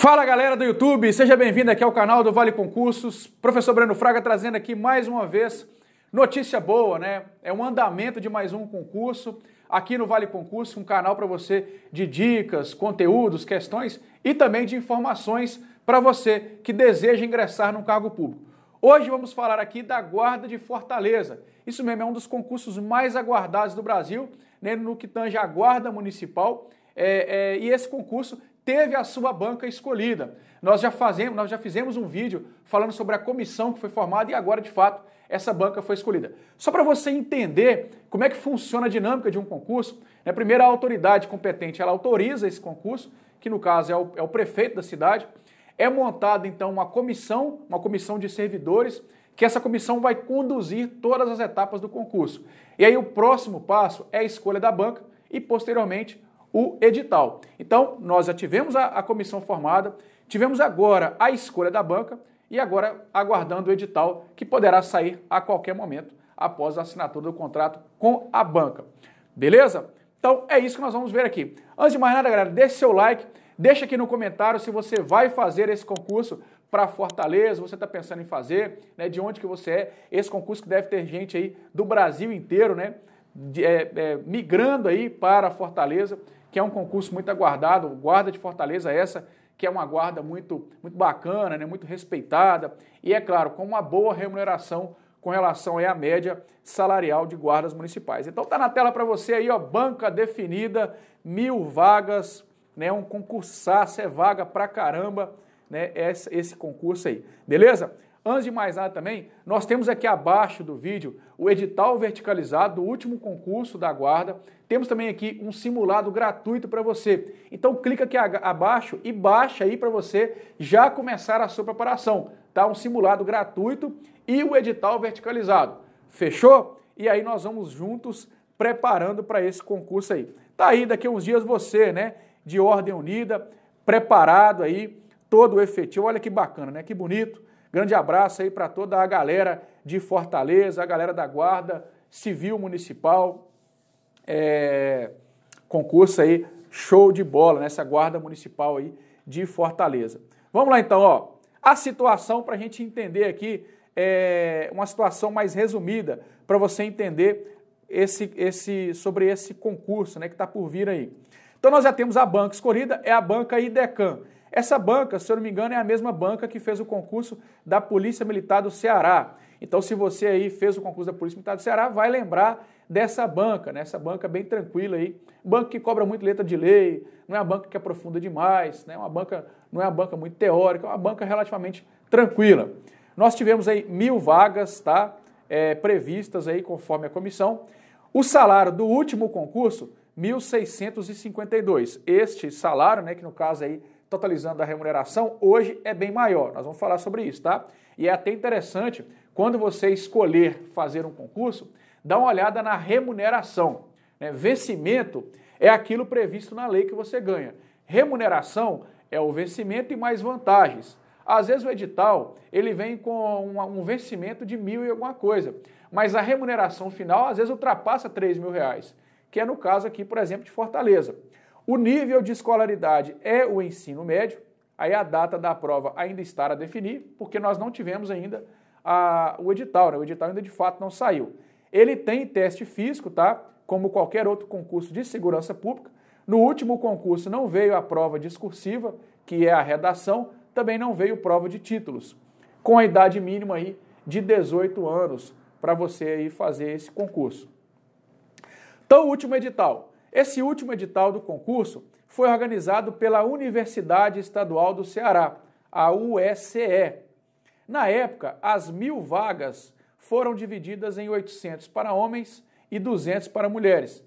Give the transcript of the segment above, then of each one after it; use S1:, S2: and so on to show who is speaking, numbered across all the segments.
S1: Fala galera do YouTube, seja bem-vindo aqui ao canal do Vale Concursos. Professor Breno Fraga trazendo aqui mais uma vez notícia boa, né? É um andamento de mais um concurso aqui no Vale Concurso, um canal para você de dicas, conteúdos, questões e também de informações para você que deseja ingressar num cargo público. Hoje vamos falar aqui da Guarda de Fortaleza. Isso mesmo é um dos concursos mais aguardados do Brasil, né, no que tange a Guarda Municipal. É, é, e esse concurso teve a sua banca escolhida. Nós já, fazemos, nós já fizemos um vídeo falando sobre a comissão que foi formada e agora, de fato, essa banca foi escolhida. Só para você entender como é que funciona a dinâmica de um concurso, né? primeiro a autoridade competente ela autoriza esse concurso, que no caso é o, é o prefeito da cidade, é montada então uma comissão, uma comissão de servidores, que essa comissão vai conduzir todas as etapas do concurso. E aí o próximo passo é a escolha da banca e posteriormente o edital. Então, nós já tivemos a, a comissão formada, tivemos agora a escolha da banca e agora aguardando o edital que poderá sair a qualquer momento após a assinatura do contrato com a banca. Beleza? Então é isso que nós vamos ver aqui. Antes de mais nada, galera, deixe seu like, deixa aqui no comentário se você vai fazer esse concurso para Fortaleza, você está pensando em fazer, né? De onde que você é? Esse concurso que deve ter gente aí do Brasil inteiro, né? De, é, é, migrando aí para Fortaleza que é um concurso muito aguardado, guarda de Fortaleza é essa, que é uma guarda muito, muito bacana, né, muito respeitada, e é claro, com uma boa remuneração com relação à média salarial de guardas municipais. Então tá na tela para você aí, ó, banca definida, mil vagas, né, um concursaço, é vaga pra caramba, né, esse, esse concurso aí, beleza? Antes de mais nada também, nós temos aqui abaixo do vídeo o edital verticalizado do último concurso da Guarda. Temos também aqui um simulado gratuito para você. Então clica aqui abaixo e baixa aí para você já começar a sua preparação. Tá? Um simulado gratuito e o edital verticalizado. Fechou? E aí nós vamos juntos preparando para esse concurso aí. Tá aí daqui a uns dias você, né, de ordem unida, preparado aí, todo efetivo. Olha que bacana, né? Que bonito Grande abraço aí para toda a galera de Fortaleza, a galera da Guarda Civil Municipal. É, concurso aí, show de bola nessa né? Guarda Municipal aí de Fortaleza. Vamos lá então, ó. A situação para a gente entender aqui é uma situação mais resumida para você entender esse, esse, sobre esse concurso né, que está por vir aí. Então nós já temos a banca escolhida, é a banca IDECAN. Essa banca, se eu não me engano, é a mesma banca que fez o concurso da Polícia Militar do Ceará. Então, se você aí fez o concurso da Polícia Militar do Ceará, vai lembrar dessa banca, né? Essa banca bem tranquila aí, banco que cobra muito letra de lei, não é uma banca que aprofunda demais, né? Uma banca não é uma banca muito teórica, é uma banca relativamente tranquila. Nós tivemos aí mil vagas, tá? É, previstas aí conforme a comissão. O salário do último concurso, 1.652. Este salário, né, que no caso aí totalizando a remuneração, hoje é bem maior. Nós vamos falar sobre isso, tá? E é até interessante, quando você escolher fazer um concurso, dá uma olhada na remuneração. Né? Vencimento é aquilo previsto na lei que você ganha. Remuneração é o vencimento e mais vantagens. Às vezes o edital ele vem com um vencimento de mil e alguma coisa, mas a remuneração final às vezes ultrapassa três mil reais, que é no caso aqui, por exemplo, de Fortaleza. O nível de escolaridade é o ensino médio, aí a data da prova ainda está a definir, porque nós não tivemos ainda a, o edital, né? o edital ainda de fato não saiu. Ele tem teste físico, tá? Como qualquer outro concurso de segurança pública. No último concurso não veio a prova discursiva, que é a redação, também não veio prova de títulos. Com a idade mínima aí de 18 anos para você aí fazer esse concurso. Então, o último edital, esse último edital do concurso foi organizado pela Universidade Estadual do Ceará, a UECE. Na época, as mil vagas foram divididas em 800 para homens e 200 para mulheres.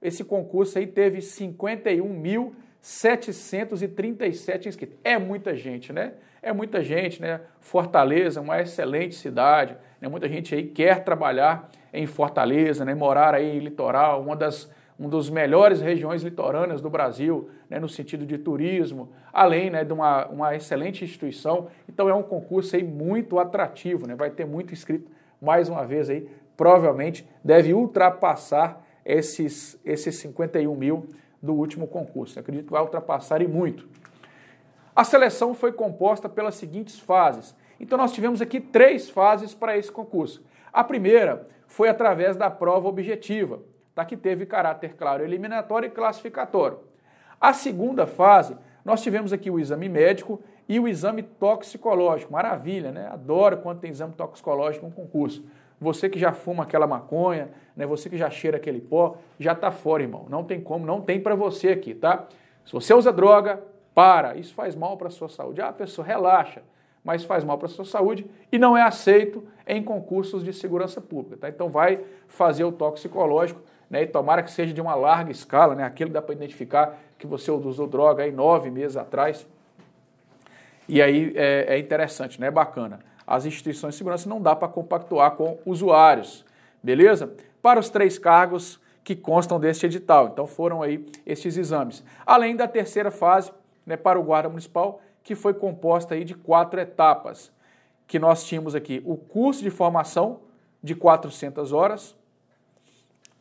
S1: Esse concurso aí teve 51.737 inscritos. É muita gente, né? É muita gente, né? Fortaleza, uma excelente cidade. Né? Muita gente aí quer trabalhar em Fortaleza, né? Morar aí em litoral, uma das um dos melhores regiões litorâneas do Brasil, né, no sentido de turismo, além né, de uma, uma excelente instituição. Então é um concurso aí muito atrativo, né, vai ter muito inscrito, mais uma vez aí, provavelmente deve ultrapassar esses, esses 51 mil do último concurso. Eu acredito que vai ultrapassar e muito. A seleção foi composta pelas seguintes fases. Então nós tivemos aqui três fases para esse concurso. A primeira foi através da prova objetiva tá? que teve caráter claro eliminatório e classificatório. A segunda fase, nós tivemos aqui o exame médico e o exame toxicológico. Maravilha, né? Adoro quando tem exame toxicológico no concurso. Você que já fuma aquela maconha, né? Você que já cheira aquele pó, já tá fora, irmão. Não tem como, não tem para você aqui, tá? Se você usa droga, para. Isso faz mal para sua saúde. Ah, pessoa, relaxa, mas faz mal para sua saúde e não é aceito em concursos de segurança pública, tá? Então vai fazer o toxicológico né? E tomara que seja de uma larga escala, né? Aquilo dá para identificar que você usou droga aí nove meses atrás. E aí é, é interessante, né? É bacana. As instituições de segurança não dá para compactuar com usuários, beleza? Para os três cargos que constam deste edital. Então foram aí esses exames. Além da terceira fase, né, para o guarda municipal, que foi composta aí de quatro etapas, que nós tínhamos aqui o curso de formação de 400 horas,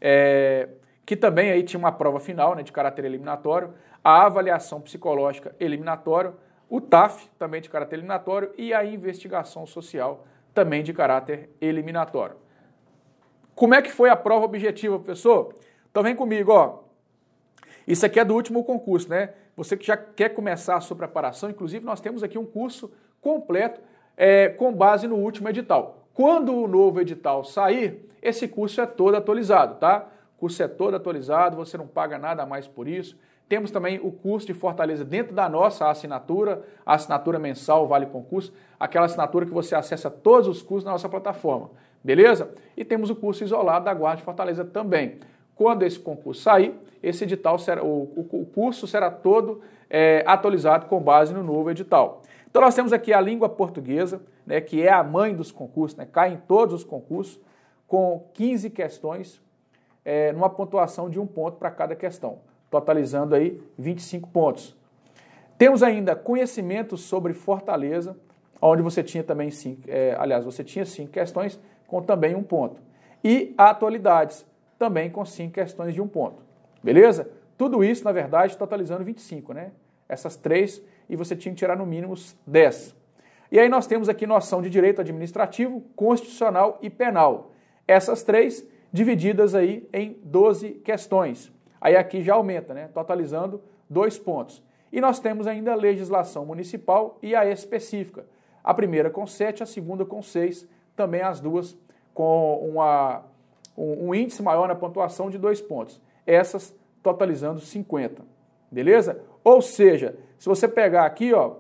S1: é, que também aí tinha uma prova final né, de caráter eliminatório, a avaliação psicológica eliminatória, o TAF, também de caráter eliminatório, e a investigação social, também de caráter eliminatório. Como é que foi a prova objetiva, professor? Então vem comigo, ó. Isso aqui é do último concurso, né? Você que já quer começar a sua preparação, inclusive nós temos aqui um curso completo é, com base no último edital. Quando o novo edital sair, esse curso é todo atualizado, tá? O curso é todo atualizado, você não paga nada mais por isso. Temos também o curso de Fortaleza dentro da nossa assinatura, a assinatura mensal Vale Concurso, aquela assinatura que você acessa todos os cursos na nossa plataforma, beleza? E temos o curso isolado da Guarda de Fortaleza também. Quando esse concurso sair, esse edital será, o, o curso será todo é, atualizado com base no novo edital. Então nós temos aqui a língua portuguesa, né, que é a mãe dos concursos, né, cai em todos os concursos, com 15 questões, é, numa pontuação de um ponto para cada questão, totalizando aí 25 pontos. Temos ainda conhecimentos sobre Fortaleza, onde você tinha também cinco, é, aliás, você tinha cinco questões com também um ponto. E atualidades, também com cinco questões de um ponto. Beleza? Tudo isso, na verdade, totalizando 25, né? Essas três e você tinha que tirar no mínimo 10. E aí nós temos aqui noção de direito administrativo, constitucional e penal. Essas três divididas aí em 12 questões. Aí aqui já aumenta, né? totalizando dois pontos. E nós temos ainda a legislação municipal e a específica. A primeira com 7, a segunda com 6, também as duas com uma, um, um índice maior na pontuação de dois pontos. Essas totalizando 50. Beleza? Ou seja, se você pegar aqui, ó,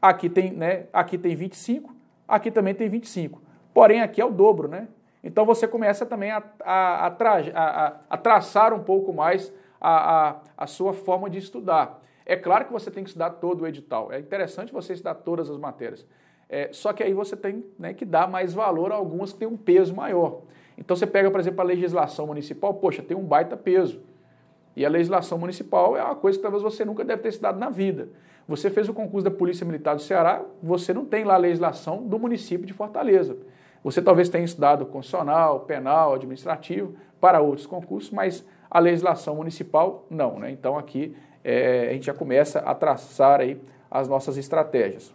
S1: aqui tem, né, aqui tem 25, aqui também tem 25. Porém, aqui é o dobro, né? Então você começa também a, a, a, tra a traçar um pouco mais a sua forma de estudar. É claro que você tem que estudar todo o edital. É interessante você estudar todas as matérias. É, só que aí você tem né, que dar mais valor a algumas que têm um peso maior. Então você pega, por exemplo, a legislação municipal, poxa, tem um baita peso. E a legislação municipal é uma coisa que talvez você nunca deve ter estudado na vida. Você fez o concurso da Polícia Militar do Ceará, você não tem lá a legislação do município de Fortaleza. Você talvez tenha estudado constitucional, penal, administrativo, para outros concursos, mas a legislação municipal não. Né? Então aqui é, a gente já começa a traçar aí as nossas estratégias.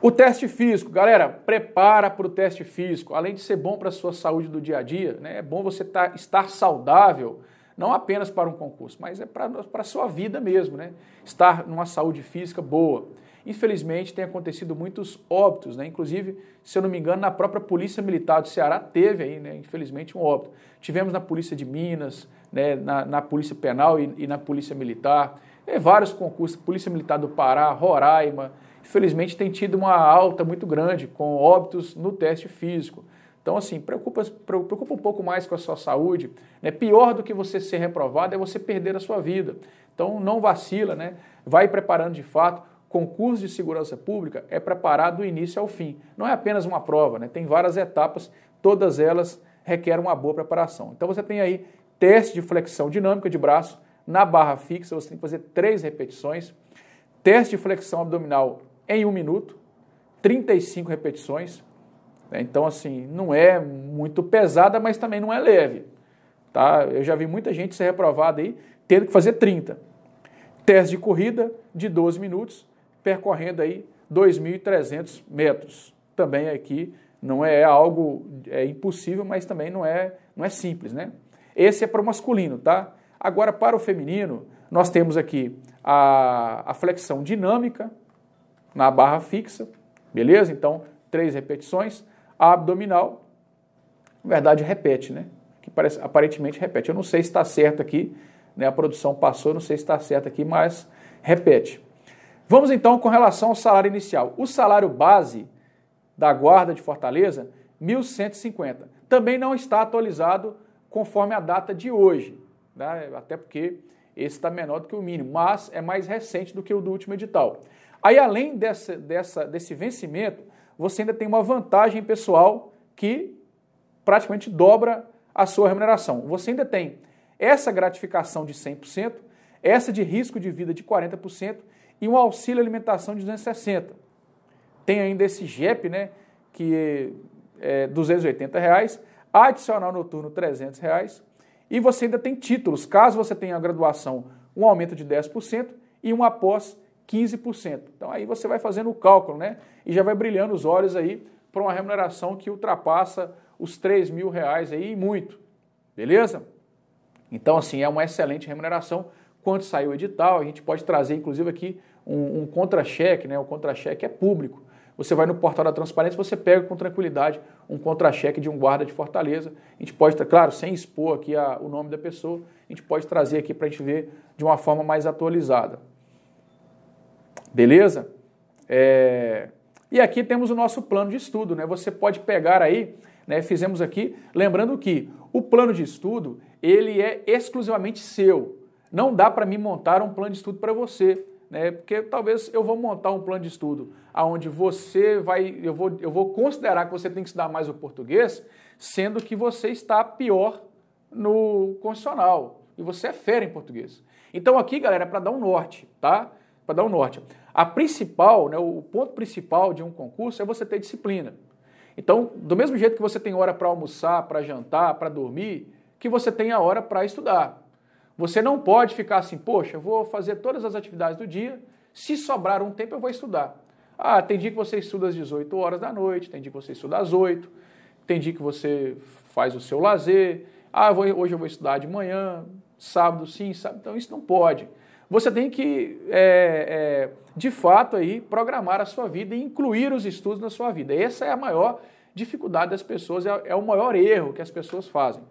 S1: O teste físico, galera, prepara para o teste físico. Além de ser bom para a sua saúde do dia a dia, né, é bom você tá, estar saudável não apenas para um concurso, mas é para a sua vida mesmo, né? Estar numa saúde física boa. Infelizmente, tem acontecido muitos óbitos, né? Inclusive, se eu não me engano, na própria Polícia Militar do Ceará teve aí, né? Infelizmente, um óbito. Tivemos na Polícia de Minas, né? na, na Polícia Penal e, e na Polícia Militar. É, vários concursos, Polícia Militar do Pará, Roraima. Infelizmente, tem tido uma alta muito grande com óbitos no teste físico. Então, assim, preocupa, preocupa um pouco mais com a sua saúde. Né? Pior do que você ser reprovado é você perder a sua vida. Então, não vacila, né? Vai preparando de fato. Concurso de segurança pública é preparado do início ao fim. Não é apenas uma prova, né? Tem várias etapas, todas elas requerem uma boa preparação. Então, você tem aí teste de flexão dinâmica de braço na barra fixa, você tem que fazer três repetições. Teste de flexão abdominal em um minuto, 35 repetições né? Então, assim, não é muito pesada, mas também não é leve. Tá? Eu já vi muita gente ser reprovada aí, tendo que fazer 30. Teste de corrida de 12 minutos, percorrendo aí 2.300 metros. Também aqui não é algo é impossível, mas também não é, não é simples, né? Esse é para o masculino, tá? Agora, para o feminino, nós temos aqui a, a flexão dinâmica na barra fixa, beleza? Então, três repetições. A abdominal, na verdade, repete, né? Que parece, aparentemente repete. Eu não sei se está certo aqui, né? A produção passou, não sei se está certo aqui, mas repete. Vamos então com relação ao salário inicial. O salário base da Guarda de Fortaleza, 1.150. Também não está atualizado conforme a data de hoje, né? até porque esse está menor do que o mínimo, mas é mais recente do que o do último edital. Aí, além dessa, dessa, desse vencimento, você ainda tem uma vantagem pessoal que praticamente dobra a sua remuneração. Você ainda tem essa gratificação de 100%, essa de risco de vida de 40% e um auxílio alimentação de 260. Tem ainda esse JEP, né, que é 280 é reais, adicional noturno 300 reais, e você ainda tem títulos, caso você tenha graduação, um aumento de 10% e um após 15%. Então aí você vai fazendo o cálculo, né? E já vai brilhando os olhos aí para uma remuneração que ultrapassa os 3 mil reais aí e muito. Beleza? Então, assim, é uma excelente remuneração. Quando saiu o edital, a gente pode trazer, inclusive, aqui um, um contra-cheque, né? O contra-cheque é público. Você vai no portal da transparência, você pega com tranquilidade um contra-cheque de um guarda de Fortaleza. A gente pode, claro, sem expor aqui a, o nome da pessoa, a gente pode trazer aqui para a gente ver de uma forma mais atualizada. Beleza? É... E aqui temos o nosso plano de estudo, né? Você pode pegar aí, né? Fizemos aqui, lembrando que o plano de estudo ele é exclusivamente seu. Não dá para mim montar um plano de estudo para você, né? Porque talvez eu vou montar um plano de estudo aonde você vai, eu vou, eu vou considerar que você tem que estudar mais o português, sendo que você está pior no constitucional e você é fera em português. Então aqui, galera, é para dar um norte, tá? Para dar um norte. A principal, né, o ponto principal de um concurso é você ter disciplina. Então, do mesmo jeito que você tem hora para almoçar, para jantar, para dormir, que você tenha hora para estudar. Você não pode ficar assim, poxa, eu vou fazer todas as atividades do dia, se sobrar um tempo eu vou estudar. Ah, tem dia que você estuda às 18 horas da noite, tem dia que você estuda às 8, tem dia que você faz o seu lazer. Ah, hoje eu vou estudar de manhã, sábado sim, sábado. Então isso não pode você tem que, é, é, de fato, aí, programar a sua vida e incluir os estudos na sua vida. Essa é a maior dificuldade das pessoas, é, é o maior erro que as pessoas fazem.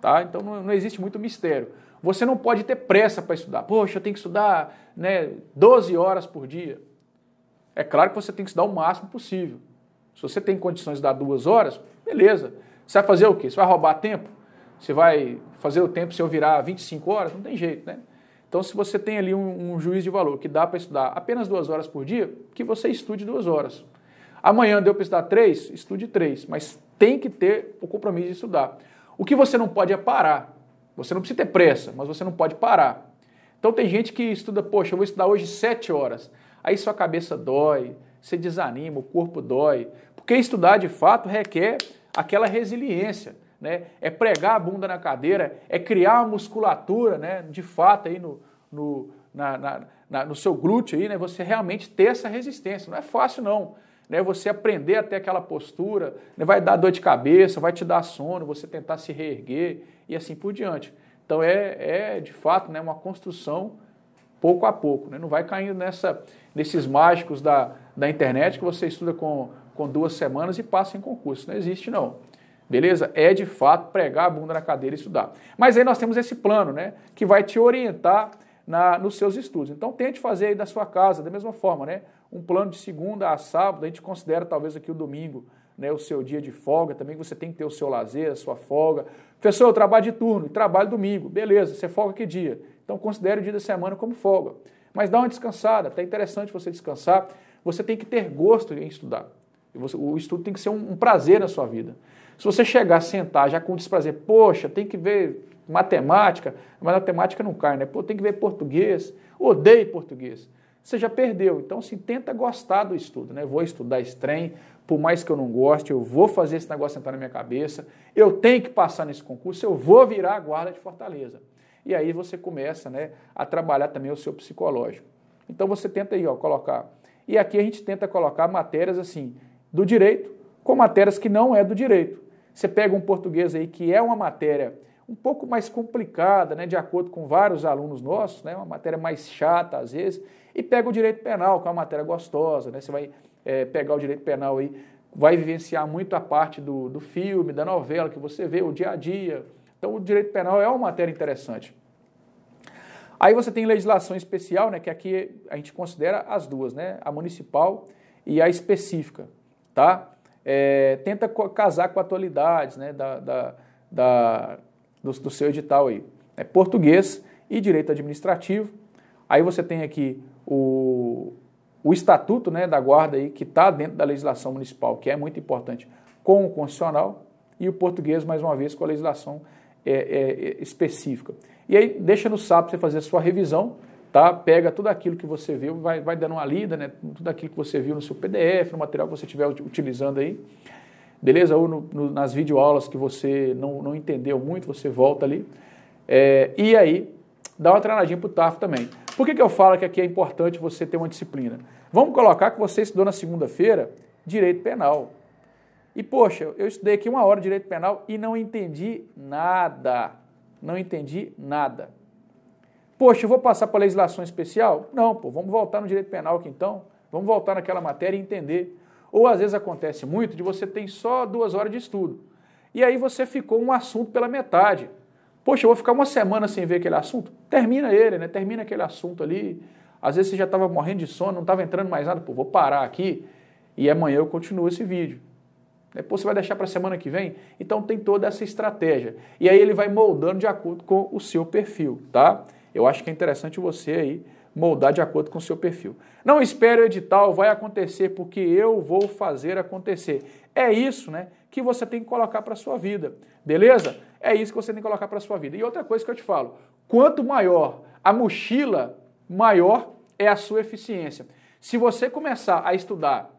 S1: Tá? Então não, não existe muito mistério. Você não pode ter pressa para estudar. Poxa, eu tenho que estudar né, 12 horas por dia. É claro que você tem que estudar o máximo possível. Se você tem condições de dar duas horas, beleza. Você vai fazer o quê? Você vai roubar tempo? Você vai fazer o tempo se eu virar 25 horas? Não tem jeito, né? Então, se você tem ali um, um juiz de valor que dá para estudar apenas duas horas por dia, que você estude duas horas. Amanhã deu para estudar três, estude três, mas tem que ter o compromisso de estudar. O que você não pode é parar. Você não precisa ter pressa, mas você não pode parar. Então tem gente que estuda, poxa, eu vou estudar hoje sete horas. Aí sua cabeça dói, você desanima, o corpo dói. Porque estudar de fato requer aquela resiliência né? é pregar a bunda na cadeira, é criar musculatura, né? de fato, aí no, no, na, na, na, no seu glúteo, aí, né? você realmente ter essa resistência. Não é fácil, não. Né? Você aprender até aquela postura, né? vai dar dor de cabeça, vai te dar sono, você tentar se reerguer e assim por diante. Então é, é de fato né? uma construção pouco a pouco. Né? Não vai caindo nessa, nesses mágicos da, da internet que você estuda com, com duas semanas e passa em concurso. Não existe, não beleza? É de fato pregar a bunda na cadeira e estudar. Mas aí nós temos esse plano, né? Que vai te orientar na, nos seus estudos. Então tente fazer aí da sua casa, da mesma forma, né? Um plano de segunda a sábado, a gente considera talvez aqui o domingo, né? O seu dia de folga, também você tem que ter o seu lazer, a sua folga. Professor, eu trabalho de turno, trabalho domingo, beleza, você folga que dia? Então considere o dia da semana como folga. Mas dá uma descansada, tá interessante você descansar. Você tem que ter gosto em estudar. O estudo tem que ser um prazer na sua vida. Se você chegar, a sentar já com desprazer, poxa, tem que ver matemática, mas matemática não cai, né? Pô, tem que ver português, odeio português. Você já perdeu. Então, se assim, tenta gostar do estudo, né? Vou estudar esse trem, por mais que eu não goste, eu vou fazer esse negócio entrar na minha cabeça, eu tenho que passar nesse concurso, eu vou virar a guarda de Fortaleza. E aí você começa né, a trabalhar também o seu psicológico. Então você tenta aí, ó, colocar. E aqui a gente tenta colocar matérias assim, do direito, com matérias que não é do direito. Você pega um português aí que é uma matéria um pouco mais complicada, né, de acordo com vários alunos nossos, né, uma matéria mais chata às vezes, e pega o direito penal, que é uma matéria gostosa, né, você vai é, pegar o direito penal aí, vai vivenciar muito a parte do, do filme, da novela que você vê, o dia a dia. Então o direito penal é uma matéria interessante. Aí você tem legislação especial, né, que aqui a gente considera as duas, né, a municipal e a específica, tá? é, tenta casar com a atualidade né, da, da, da do, do, seu edital aí. É português e direito administrativo. Aí você tem aqui o, o estatuto né, da guarda aí, que está dentro da legislação municipal, que é muito importante, com o constitucional, e o português, mais uma vez, com a legislação é, é, é específica. E aí deixa no SAP você fazer a sua revisão tá? Pega tudo aquilo que você viu, vai, vai dando uma lida, né? Tudo aquilo que você viu no seu PDF, no material que você estiver utilizando aí, beleza? Ou no, no, nas videoaulas que você não, não entendeu muito, você volta ali. É, e aí, dá uma treinadinha pro TAF também. Por que, que eu falo que aqui é importante você ter uma disciplina? Vamos colocar que você estudou na segunda-feira direito penal. E, poxa, eu estudei aqui uma hora de direito penal e não entendi nada. Não entendi nada. Poxa, eu vou passar para a legislação especial? Não, pô, vamos voltar no direito penal aqui então. Vamos voltar naquela matéria e entender. Ou às vezes acontece muito de você ter só duas horas de estudo. E aí você ficou um assunto pela metade. Poxa, eu vou ficar uma semana sem ver aquele assunto? Termina ele, né? Termina aquele assunto ali. Às vezes você já estava morrendo de sono, não estava entrando mais nada. Pô, vou parar aqui e amanhã eu continuo esse vídeo. Depois você vai deixar para a semana que vem? Então tem toda essa estratégia. E aí ele vai moldando de acordo com o seu perfil, tá? eu acho que é interessante você aí moldar de acordo com o seu perfil. Não espere o edital, vai acontecer porque eu vou fazer acontecer. É isso, né, que você tem que colocar para sua vida. Beleza? É isso que você tem que colocar para sua vida. E outra coisa que eu te falo, quanto maior a mochila, maior é a sua eficiência. Se você começar a estudar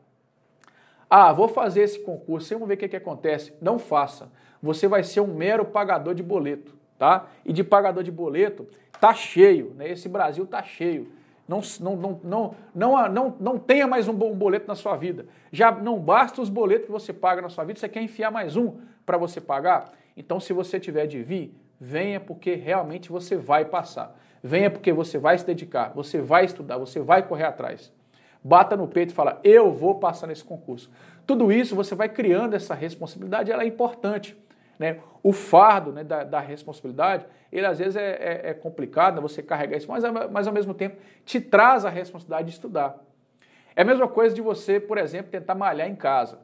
S1: ah, vou fazer esse concurso, vamos ver o que, que acontece. Não faça. Você vai ser um mero pagador de boleto, tá? E de pagador de boleto, tá cheio, né? Esse Brasil tá cheio. Não, não, não, não, não, não, não tenha mais um bom boleto na sua vida. Já não basta os boletos que você paga na sua vida, você quer enfiar mais um para você pagar? Então, se você tiver de vir, venha porque realmente você vai passar. Venha porque você vai se dedicar, você vai estudar, você vai correr atrás. Bata no peito e fala: Eu vou passar nesse concurso. Tudo isso você vai criando essa responsabilidade, ela é importante. Né? O fardo né, da, da, responsabilidade, ele às vezes é, é, é complicado né, você carregar isso, mas, mas ao mesmo tempo te traz a responsabilidade de estudar. É a mesma coisa de você, por exemplo, tentar malhar em casa.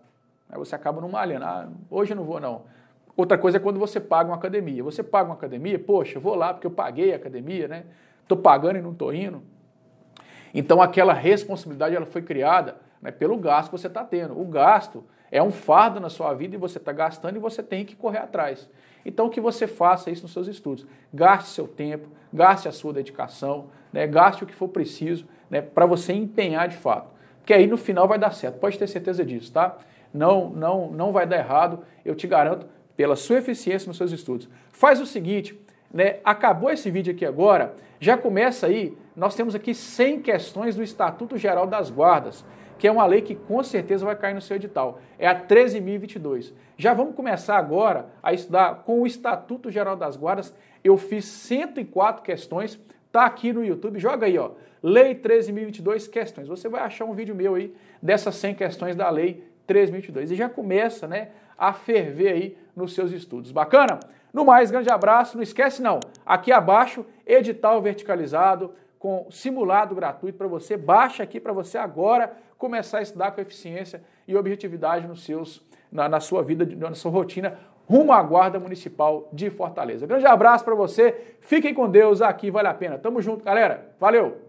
S1: Aí você acaba não malhando. Ah, hoje eu não vou, não. Outra coisa é quando você paga uma academia. Você paga uma academia, poxa, eu vou lá porque eu paguei a academia, né? Estou pagando e não estou indo. Então aquela responsabilidade ela foi criada né, pelo gasto que você está tendo. O gasto é um fardo na sua vida e você está gastando e você tem que correr atrás. Então que você faça isso nos seus estudos. Gaste seu tempo, gaste a sua dedicação, né? gaste o que for preciso né? para você empenhar de fato. Porque aí no final vai dar certo, pode ter certeza disso, tá? Não, não, não vai dar errado, eu te garanto, pela sua eficiência nos seus estudos. Faz o seguinte, né? acabou esse vídeo aqui agora, já começa aí, nós temos aqui 100 questões do Estatuto Geral das Guardas que é uma lei que com certeza vai cair no seu edital. É a 13.022. Já vamos começar agora a estudar com o Estatuto Geral das Guardas. Eu fiz 104 questões, tá aqui no YouTube, joga aí, ó. Lei 13.022 questões. Você vai achar um vídeo meu aí dessas 100 questões da Lei 13.022. E já começa, né, a ferver aí nos seus estudos. Bacana? No mais, grande abraço. Não esquece não, aqui abaixo, edital verticalizado com simulado gratuito para você. Baixa aqui para você agora começar a estudar com eficiência e objetividade nos seus, na, na sua vida, na sua rotina, rumo à Guarda Municipal de Fortaleza. Grande abraço para você, fiquem com Deus, aqui vale a pena. Tamo junto, galera. Valeu!